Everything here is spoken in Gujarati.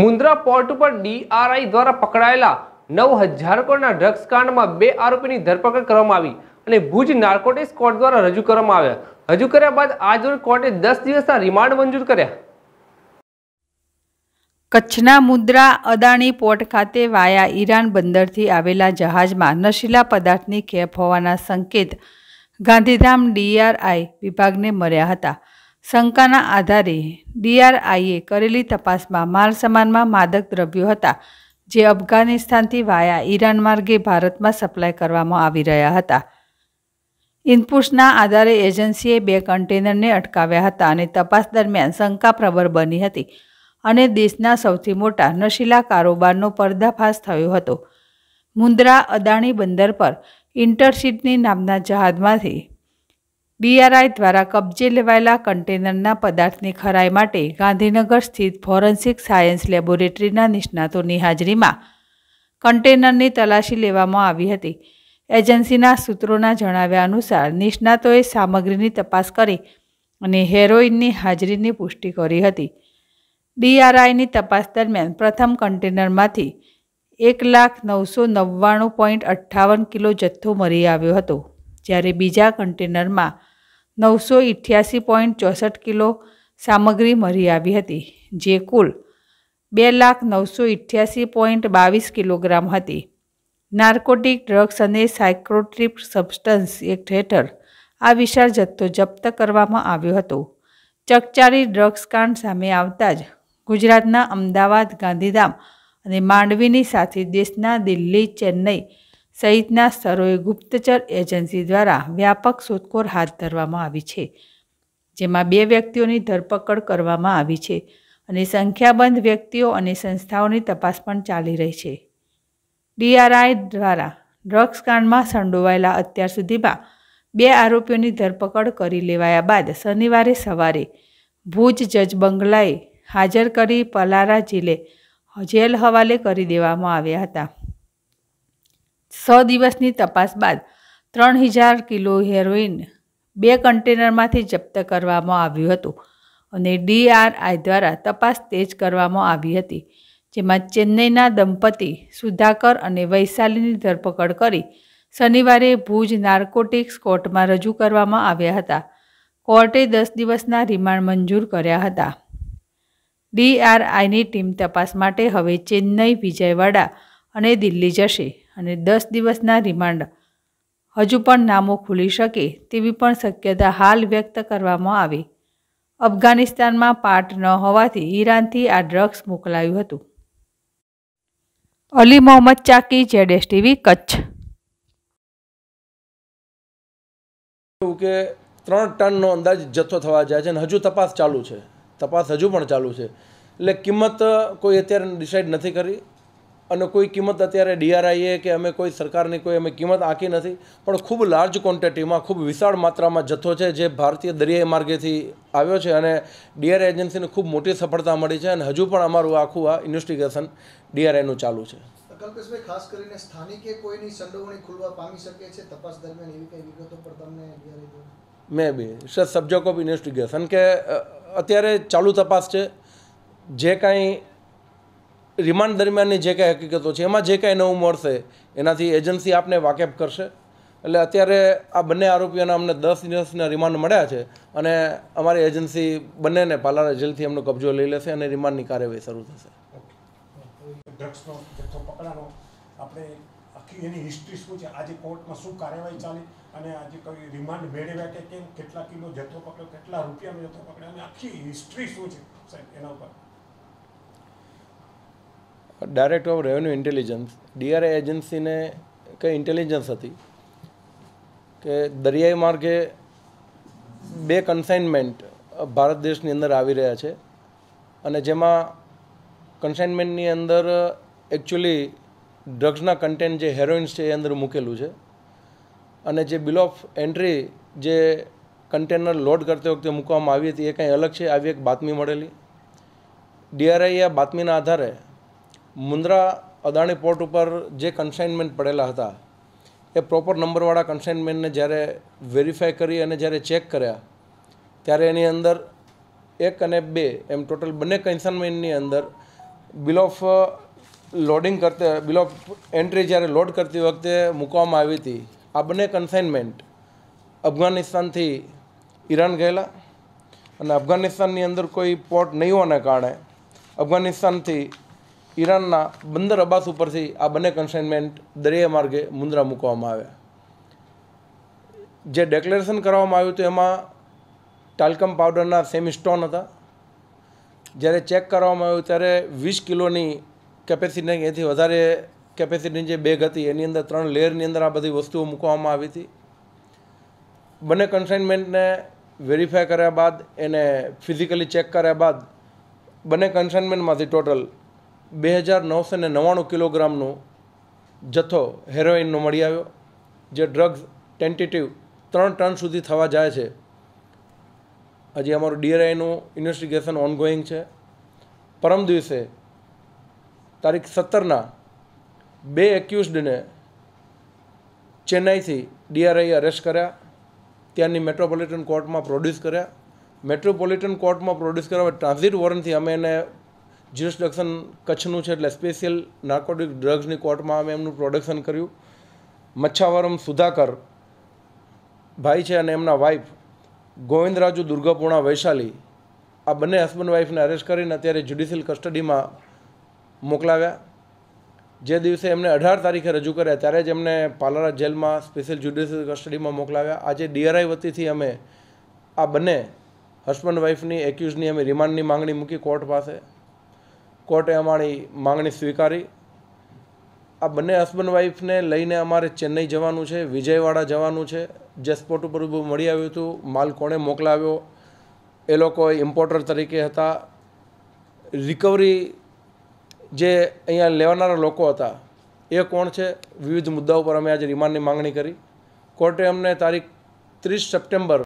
મુન્દ્રા પોર્ટ ઉપર ડીઆરઆઈ દ્વારા પકડાયેલા નવ હજાર કરોડના ડ્રગ્સ કાંડમાં બે આરોપીની ધરપકડ કરવામાં આવી અને ભુજ નાર્કોટિક્સ કોર્ટ દ્વારા રજૂ કરવામાં આવ્યા રજૂ કર્યા બાદ આજરોજ કોર્ટે દસ દિવસના રિમાન્ડ મંજૂર કર્યા કચ્છના મુદ્રા અદાણી પોર્ટ ખાતે વાયા ઈરાન બંદરથી આવેલા જહાજમાં નશીલા પદાર્થની ખેપ હોવાના સંકેત ગાંધીધામ ડીઆરઆઈ વિભાગને મળ્યા હતા શંકાના આધારે ડીઆરઆઈએ કરેલી તપાસમાં માલસામાનમાં માદક દ્રવ્યો હતા જે અફઘાનિસ્તાનથી વાયા ઈરાન માર્ગે ભારતમાં સપ્લાય કરવામાં આવી રહ્યા હતા ઇનપુટ્સના આધારે એજન્સીએ બે કન્ટેનરને અટકાવ્યા હતા અને તપાસ દરમિયાન શંકા પ્રબળ બની હતી અને દેશના સૌથી મોટા નશીલા કારોબારનો પર્દાફાશ થયો હતો મુન્દ્રા અદાણી બંદર પર ઇન્ટરશીટની નામના જહાજમાંથી ડીઆરઆઈ દ્વારા કબજે લેવાયેલા કન્ટેનરના પદાર્થની ખરાઈ માટે ગાંધીનગર સ્થિત ફોરેન્સિક સાયન્સ લેબોરેટરીના નિષ્ણાતોની હાજરીમાં કન્ટેનરની તલાશી લેવામાં આવી હતી એજન્સીના સૂત્રોના જણાવ્યા અનુસાર નિષ્ણાતોએ સામગ્રીની તપાસ કરી અને હેરોઇનની હાજરીની પુષ્ટિ કરી હતી ડીઆરઆઈની તપાસ દરમિયાન પ્રથમ કન્ટેનરમાંથી એક લાખ નવસો નવ્વાણું પોઈન્ટ અઠ્ઠાવન કિલો જથ્થો મળી આવ્યો હતો જ્યારે બીજા કન્ટેનરમાં નવસો ઇઠ્યાસી પોઈન્ટ ચોસઠ કિલો સામગ્રી મળી આવી હતી જે કુલ બે લાખ નવસો ઇઠ્યાસી પોઈન્ટ બાવીસ કિલોગ્રામ હતી નાર્કોટિક ડ્રગ્સ અને સાયક્રોટ્રિપ સબસ્ટન્સ એક્ટ હેઠળ આ વિશાળ જથ્થો જપ્ત કરવામાં આવ્યો હતો ચકચારી ડ્રગ્સ કાંડ સામે આવતા જ ગુજરાતના અમદાવાદ ગાંધીધામ અને માંડવીની સાથે દેશના દિલ્હી ચેન્નઈ સહિતના સ્થળોએ ગુપ્તચર એજન્સી દ્વારા વ્યાપક શોધખોળ હાથ ધરવામાં આવી છે જેમાં બે વ્યક્તિઓની ધરપકડ કરવામાં આવી છે અને સંખ્યાબંધ વ્યક્તિઓ અને સંસ્થાઓની તપાસ પણ ચાલી રહી છે ડીઆરઆઈ દ્વારા ડ્રગ્સ કાંડમાં સંડોવાયેલા અત્યાર સુધીમાં બે આરોપીઓની ધરપકડ કરી લેવાયા બાદ શનિવારે સવારે ભુજ જજ બંગલાએ હાજર કરી પલારા જેલે જેલ હવાલે કરી દેવામાં આવ્યા હતા છ દિવસની તપાસ બાદ ત્રણ હજાર કિલો હેરોઇન બે કન્ટેનરમાંથી જપ્ત કરવામાં આવ્યું હતું અને ડીઆરઆઈ દ્વારા તપાસ તેજ કરવામાં આવી હતી જેમાં ચેન્નઈના દંપતી સુધાકર અને વૈશાલીની ધરપકડ કરી શનિવારે ભુજ નાર્કોટિક્સ કોર્ટમાં રજૂ કરવામાં આવ્યા હતા કોર્ટે દસ દિવસના રિમાન્ડ મંજૂર કર્યા હતા ડીઆરઆઈની ટીમ તપાસ માટે હવે ચેન્નઈ વિજયવાડા અને દિલ્હી જશે અને દસ દિવસના રિમાન્ડ હજુ પણ નામો ખુલી શકે તેવી પણ શક્યતા હાલ વ્યક્ત કરવામાં આવી અફઘાનિસ્તાનમાં પાટ ન હોવાથી ઈરાનથી આ ડ્રગ્સ મોકલાયું હતું અલી મોહમ્મદ ચાકી જેડેસ ટીવી કચ્છ કે ત્રણ ટનનો અંદાજ જથ્થો થવા જાય છે અને હજુ તપાસ ચાલુ છે તપાસ હજુ પણ ચાલુ છે એટલે કિંમત કોઈ અત્યારે ડિસાઇડ નથી કરી અને કોઈ કિંમત અત્યારે ડીઆરઆઈએ કે અમે કોઈ સરકારની કોઈ અમે કિંમત આંકી નથી પણ ખૂબ લાર્જ ક્વોન્ટિટીમાં ખૂબ વિશાળ માત્રામાં જથ્થો છે જે ભારતીય દરિયાઈ માર્ગેથી આવ્યો છે અને ડીઆર એજન્સીને ખૂબ મોટી સફળતા મળી છે અને હજુ પણ અમારું આખું આ ઇન્વેસ્ટિગેશન ડીઆરઆઈનું ચાલુ છે ખાસ કરીને સ્થાનિકે કોઈની સંડોવણી ખુલવા પામી શકે છે તપાસ દરમિયાન એવી કઈ maybe sir subject of investigation કે અત્યારે ચાલુ તપાસ છે જે કાંઈ રિમાન્ડ દરમિયાનની જે કાંઈ હકીકતો છે એમાં જે કાંઈ નવું મળશે એનાથી એજન્સી આપને વાકેફ કરશે એટલે અત્યારે આ બંને આરોપીઓના અમને દસ દિવસના રિમાન્ડ મળ્યા છે અને અમારી એજન્સી બંનેને પાલારા જેલથી એમનો કબજો લઈ લેશે અને રિમાન્ડની કાર્યવાહી શરૂ થશે આપણે આખી એની હિસ્ટ્રી શું છે આજે કોર્ટમાં શું કાર્યવાહી ચાલી અને આજે કઈ રિમાન્ડ મેળવ્યા કે કેમ કેટલા કિલો જથ્થો પકડ્યો કેટલા રૂપિયાનો જથ્થો પકડ્યો અને આખી હિસ્ટ્રી શું છે સાહેબ એના ઉપર director of revenue intelligence DRI એજન્સીને કંઈ ઇન્ટેલિજન્સ હતી કે દરિયાઈ માર્ગે બે કન્સાઇનમેન્ટ ભારત દેશની અંદર આવી રહ્યા છે અને જેમાં કન્સાઇનમેન્ટની અંદર એકચ્યુઅલી ડ્રગ્સના કન્ટેન્ટ જે હેરોઇન્સ છે એ અંદર મૂકેલું છે અને જે બિલ ઓફ એન્ટ્રી જે કન્ટેનર લોડ કરતી વખતે મૂકવામાં આવી હતી એ કંઈ અલગ છે આવી એક બાતમી મળેલી ડીઆરઆઈએ આ બાતમીના આધારે મુન્દ્રા અદાણી પોર્ટ ઉપર જે કન્સાઇનમેન્ટ પડેલા હતા એ પ્રોપર નંબરવાળા કન્સાઇનમેન્ટને જ્યારે વેરીફાઈ કરી અને જ્યારે ચેક કર્યા ત્યારે એની અંદર એક અને બે એમ ટોટલ બંને કન્સાઇનમેન્ટની અંદર બિલ ઓફ લોડિંગ કરતે બિલ ઓફ એન્ટ્રી જ્યારે લોડ કરતી વખતે મૂકવામાં આવી હતી આ બંને કન્સાઇનમેન્ટ અફઘાનિસ્તાનથી ઈરાન ગયેલા અને અફઘાનિસ્તાનની અંદર કોઈ પોર્ટ નહીં હોવાને કારણે અફઘાનિસ્તાનથી ઈરાનના બંદર અબ્બાસ ઉપરથી આ બંને કન્સાઇનમેન્ટ દરિયા માર્ગે મુંદ્રા મૂકવામાં આવ્યા જે ડેક્લેરેશન કરવામાં આવ્યું હતું એમાં ટાલ્કમ પાવડરના સેમી સ્ટોન હતા જ્યારે ચેક કરવામાં આવ્યું ત્યારે વીસ કિલોની કેપેસિટી એથી વધારે કેપેસિટીની જે બેગ હતી એની અંદર ત્રણ લેયરની અંદર આ બધી વસ્તુઓ મૂકવામાં આવી હતી બંને કન્સાઇનમેન્ટને વેરીફાઈ કર્યા બાદ એને ફિઝિકલી ચેક કર્યા બાદ બંને કન્સાઇનમેન્ટમાંથી ટોટલ બે હજાર નવસો ને નવ્વાણું કિલોગ્રામનો જથ્થો હેરોઇનનો મળી આવ્યો જે ડ્રગ્સ ટેન્ટેટિવ ત્રણ ટન સુધી થવા જાય છે હજી અમારું ડીઆરઆઈનું ઇન્વેસ્ટિગેશન ઓનગોઈંગ છે પરમ દિવસે તારીખ સત્તરના બે એક્યુઝડને ચેન્નાઈથી ડીઆરઆઈએ અરેસ્ટ કર્યા ત્યાંની મેટ્રોપોલિટન કોર્ટમાં પ્રોડ્યુસ કર્યા મેટ્રોપોલિટન કોર્ટમાં પ્રોડ્યુસ કરવા ટ્રાન્ઝિટ વોરંટથી અમે એને જ્યુરિસ્ડક્શન કચ્છનું છે એટલે સ્પેશિયલ નાર્કોટિક ડ્રગ્સની કોર્ટમાં અમે એમનું પ્રોડક્શન કર્યું મચ્છાવરમ સુધાકર ભાઈ છે અને એમના વાઇફ ગોવિંદરાજુ દુર્ગાપૂર્ણા વૈશાલી આ બંને હસબન્ડ વાઇફને અરેસ્ટ કરીને અત્યારે જ્યુડિશિયલ કસ્ટડીમાં મોકલાવ્યા જે દિવસે એમને અઢાર તારીખે રજૂ કર્યા ત્યારે જ એમને પાલારા જેલમાં સ્પેશિયલ જ્યુડિશિયલ કસ્ટડીમાં મોકલાવ્યા આજે ડીઆરઆઈ વતીથી અમે આ બંને હસબન્ડ વાઇફની એક્યુઝની અમે રિમાન્ડની માંગણી મૂકી કોર્ટ પાસે કોર્ટે અમારી માંગણી સ્વીકારી આ બંને હસબન્ડ વાઈફને લઈને અમારે ચેન્નઈ જવાનું છે વિજયવાડા જવાનું છે જે સ્પોટ ઉપર મળી આવ્યું હતું માલ કોણે મોકલાવ્યો એ લોકો ઇમ્પોર્ટર તરીકે હતા રિકવરી જે અહીંયા લેવાનારા લોકો હતા એ કોણ છે વિવિધ મુદ્દાઓ પર અમે આજે રિમાન્ડની માગણી કરી કોર્ટે અમને તારીખ ત્રીસ સપ્ટેમ્બર